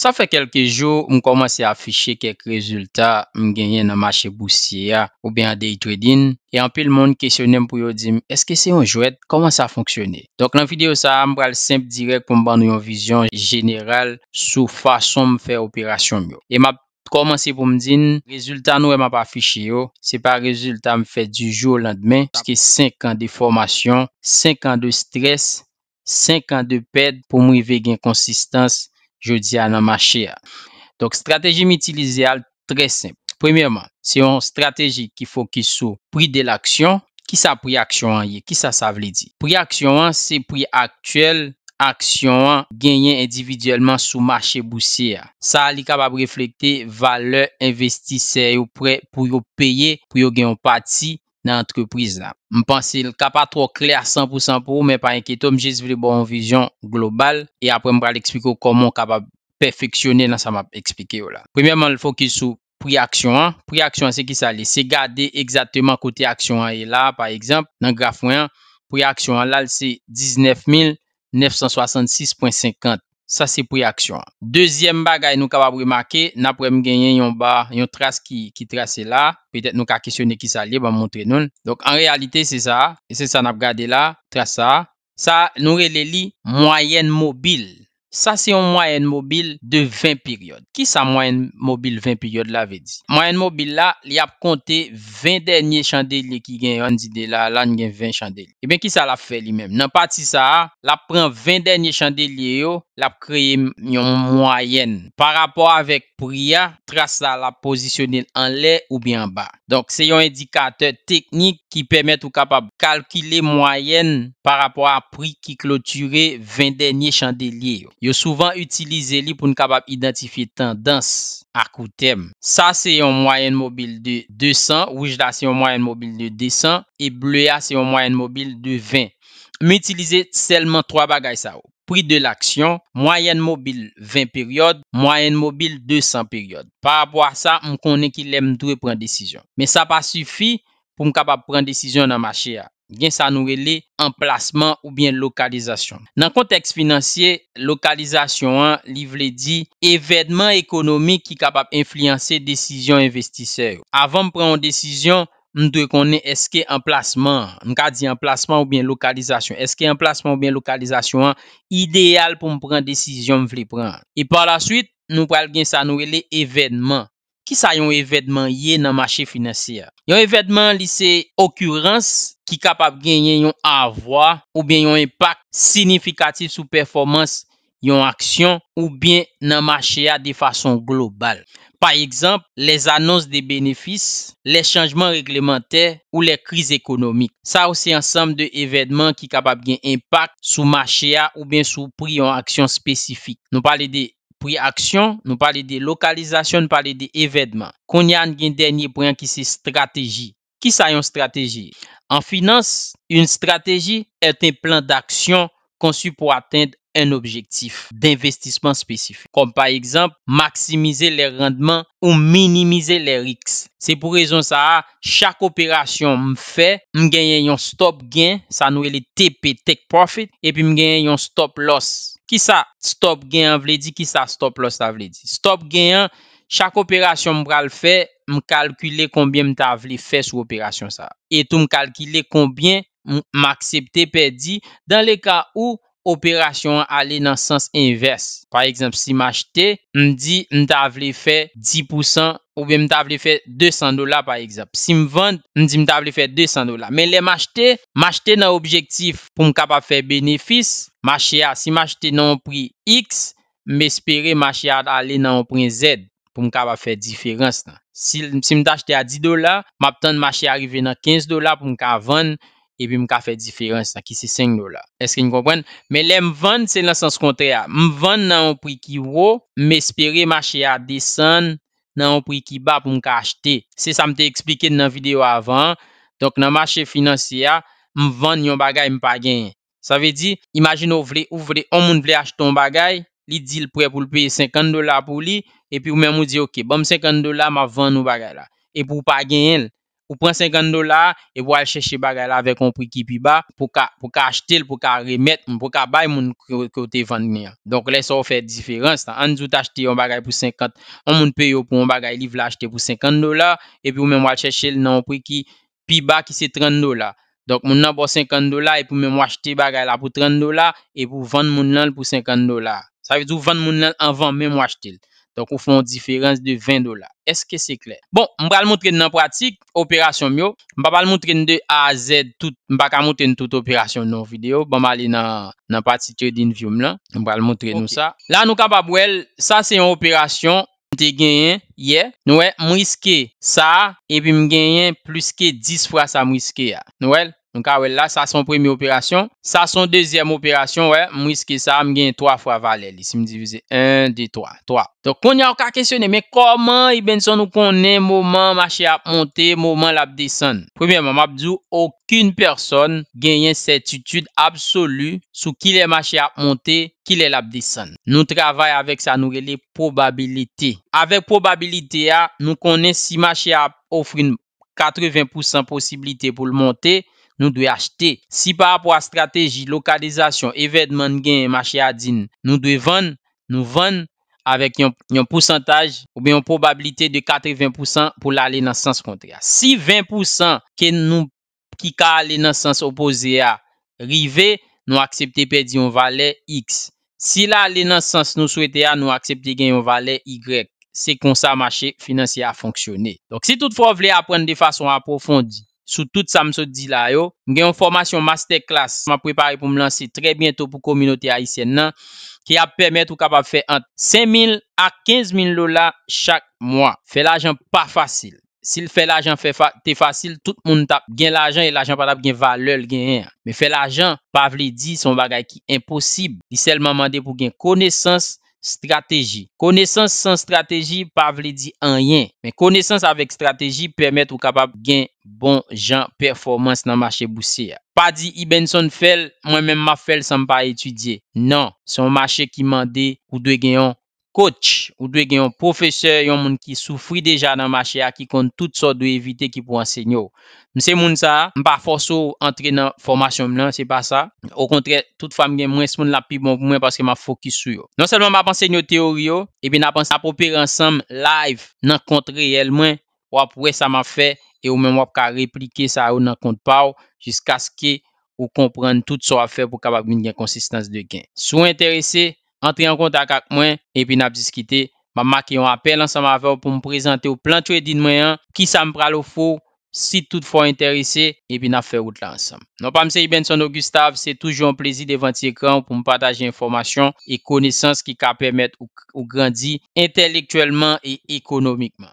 Sa fe kelke jo, m komanse afishe kek rezultat m genyen nan mache bousi ya ou beyan deyitwe din. E anpe l moun kesyonem pou yo dim, eske se yon jwet, koman sa fonksyone? Donk nan video sa, m pral simp direk pou m ban yon vizyon jeneral sou fason m fe operasyon myo. E m ap komanse pou m din, rezultat nou e m ap afishe yo, se pa rezultat m fe du jo lantmen, eske 5 an de formasyon, 5 an de stres, 5 an de ped pou m yive gen konsistans, jodi an an machè a. Dok, strategi m'utilize al tre simple. Premièrement, si yon strategi ki fò ki sou pri de l'aksyon, ki sa pri aksyon an ye? Ki sa sa vle di? Pri aksyon an, se pri aktuel aksyon an, genyen individuellement sou machè bousi a. Sa li kabab reflekte valeur investise yo pre pou yo peye, pou yo genyon pati nan entreprise la. Mpansi, l ka pa tro kler 100% pou, men pa enketou, m jes vile bon vizyon global e apre m pral ekspliko komon ka pa perfeksyonen nan sa m ap eksplike yo la. Premèman, l fokis sou pre-aksyon an. Pre-aksyon an, se ki sa li? Se gade ekzatèman kote aksyon an. E la, par ekzamp, nan grafoun an, pre-aksyon an, lal se 19,966.50 Sa se pou reaksyon. Dezyen bagay nou ka wap remake. Nap wèm genyen yon ba, yon tras ki trase la. Petèt nou ka kisyone ki sa li. Ba mwontre nou. Donk an realite se sa. Ese sa nap gade la. Trase sa. Sa nou rele li. Moyen mobil. Sa se yon moyen mobil de 20 peryode. Ki sa moyen mobil 20 peryode la ve di? Moyen mobil la li ap konte 20 denye chandelye ki gen yon di de la lan gen 20 chandelye. E eh ben ki sa la fe li menm? Nan pati sa la pren 20 denye chandelye yo la kreye yon moyen par rapport avek priya trasa la posisyonin an le ou bi an ba. Donk se yon indikater teknik ki pemet ou kapab kalkile moyen par rapport ap priy ki kloture 20 denye chandelye yo. Yo souvan utilize li pou m kapap identifiye tendans akoutem. Sa se yon moyen mobil de 200, oujda se yon moyen mobil de 200, e bleya se yon moyen mobil de 20. M utilize selman 3 bagay sa ou. Pri de l'aksyon, moyen mobil 20 peryode, moyen mobil 200 peryode. Par apwa sa, m konen ki lem dwe pren desisyon. Me sa pa sufi pou m kapap pren desisyon nan ma chea. Gen sa nou e le emplasman ou bien lokalizasyon. Nan konteks finansye, lokalizasyon an, li vle di, evèdman ekonomik ki kapap influense desisyon investisey. Avan m pren an desisyon, m dwe konen eske emplasman, m ka di emplasman ou bien lokalizasyon. Eske emplasman ou bien lokalizasyon an, ideal pou m pren desisyon m vle pren. E par la suite, nou pral gen sa nou e le evèdman. ki sa yon evèdman yè nan machè financiè? Yon evèdman li se okurans ki kapab genyen yon avwa ou bien yon impak significatif sou performans yon aksyon ou bien nan machè ya de fason global. Par exemple, les annons des bénéfices, les changements réglementaires ou les crises économiques. Sa ou se yon sèm de evèdman ki kapab genyen impak sou machè ya ou bien sou prix yon aksyon spesifik. Nou pale de evèdman. Pou y a aksyon, nou pale de lokalizasyon, nou pale de evèdman. Kon y a yon gen denye point ki se strategi. Ki sa yon strategi? An finans, yon strategi ete plan d'aksyon konsu pou atend en objektif. D'investisman spesifi. Kom pa ekzamp, maksimize lè rendman ou minimize lè riks. Se pou rezon sa a, chak operasyon m fe, m genye yon stop gen, sa nou e le TP, take profit, epi m genye yon stop loss. Ki sa stop gen an vle di, ki sa stop lò sa vle di. Stop gen an, chak operasyon mbra l fè, m kalkile konbyen m ta vle fè sou operasyon sa. Etou m kalkile konbyen m aksepte perdi, dan le ka ou... operasyon an ale nan sens inverse. Par eksemp, si m achete, m di m ta avle fe 10% ou be m ta avle fe 200 dola par eksemp. Si m vande, m di m ta avle fe 200 dola. Men le m achete, m achete nan objektif pou m kapa fe benefis. M achete nan an pri X, me espere m achete an ale nan an pri Z pou m kapa fe diferans nan. Si m achete a 10 dola, m ap tande m achete arive nan 15 dola pou m kapa vande. E pi m ka fe diferans sa ki se 5 dola. Eske n konpwen? Me le m vande se nan sans kontre a. M vande nan an pri ki wou. Me espere ma che a desen nan an pri ki ba pou m ka achete. Se sa m te eksplike nan video avan. Donk nan ma che finanse a. M vande yon bagay m pa genye. Sa ve di. Imagine ou vle ou vle. An moun vle achete yon bagay. Li di l pre pou l pe 50 dola pou li. E pi ou men m ou di ok. Bom 50 dola ma vande yon bagay la. E pou pa genye l. Ou pren 50 dolar e pou al cheshe bagay la vek on priki pi ba pou ka achete l pou ka remet m pou ka bay moun kote vand genya. Donk lè sa ou fè diferans tan anjout achete yon bagay pou 50, an moun peyo pou yon bagay liv la achete pou 50 dolar e pou mèm wal cheshe l nan on priki pi ba ki se 30 dolar. Donk moun nan pou 50 dolar e pou mèm wachete bagay la pou 30 dolar e pou vand moun lal pou 50 dolar. Sa vizou vand moun lal an vand mèm wachete l. Donk ou fon diferans de 20 dola. Eske se kler? Bon, mba al moutre nan pratik, operasyon myo. Mba al moutre nou de A, Z, tout. Mba ka moutre nou tout operasyon nou video. Mba mali nan patitre din vyom lan. Mba al moutre nou sa. La nou ka pa bwel, sa se yon operasyon. Mte genyen, ye. Nou e, mwiske sa, epi mgenyen pluske 10 fwa sa mwiske ya. Nou e, l. Donk a wel la, sa son premi operasyon. Sa son dezyem operasyon, mwiske sa, mwen genye 3 fwa valel. Si mwen divize 1, 2, 3. Donk kon yon ka kesyone, men koman i benson nou konnen mwoman machi ap monte, mwoman lap desan? Premièman, mwabdou, okyne person genyen setitude absolu sou ki lè machi ap monte, ki lè lap desan. Nou travay avèk sa nou relè probabilite. Avèk probabilite ya, ah, nou konnen si machi ap ofre yon 80% posibilite pou lè monte, nou dwe achete. Si pa apwa strategi, lokalizasyon, evèdman gen yon machè a din, nou dwe ven, nou ven, avèk yon pousantaj, ou ben yon probabilite de 80% pou la alè nan sens kontre. Si 20% ke nou, ki ka alè nan sens opose a, rive, nou aksepte pedi yon valè X. Si la alè nan sens nou souwete a, nou aksepte gen yon valè Y. Se kon sa machè financiè a fonksyonè. Donk si tout fò vle apren de fason aprofondi, Soutout sa msou di la yo. M gen yon formasyon masterclass. M aprepare pou m lansi tre bientou pou kominoti Aisyen nan. Ki ap permet ou kapap fe antre 5.000 a 15.000 lola chak mwa. Fe l'ajan pa fasil. Sil fe l'ajan te fasil, tout moun tap gen l'ajan. E l'ajan pa tap gen valeul gen yon. Me fe l'ajan pa vle di son bagay ki imposib. Di selman mande pou gen konesans. Strateji. Koneysans san strateji pa vle di an yen. Men koneysans avek strateji permet ou kapab gen bon jan performans nan mache bousir. Pa di Ibenson fel, mwen men ma fel san pa etudye. Nan, son mache ki mande ou dwe genyon. ou dwe gen yon profeseur yon moun ki soufri deja nan ma chea ki kon tout sot dwe evite ki pou ansen yo mse moun sa, m pa foso entre nan formasyon m nan, se pa sa ou kontre, tout fam gen mwen se moun la pi bon mwen paske m a fokis sou yo nan selman m a pansen yo teor yo, ebe nan pansen apopire ansam live nan kontre yel mwen, wap wè sa m a fè e ou men wap ka replike sa ou nan kontpaw, jiska skè ou kompren tout sot a fè pou kabab gen konsistans de gen. Sou interese Entri an kontak ak mwen, epi nap diskite, ma ma ki yon apel ansan ma vew pou m prezante ou plantou edin mayan, ki sa m pral ou fo, si tout fwa enterese, epi nap fe wot lan ansan. Non pa mse Ibenson ou Gustave, se toujou an plezi devanti ekran pou m pataje informasyon e konesans ki ka pemet ou grandi entelektuelman e ekonomikman.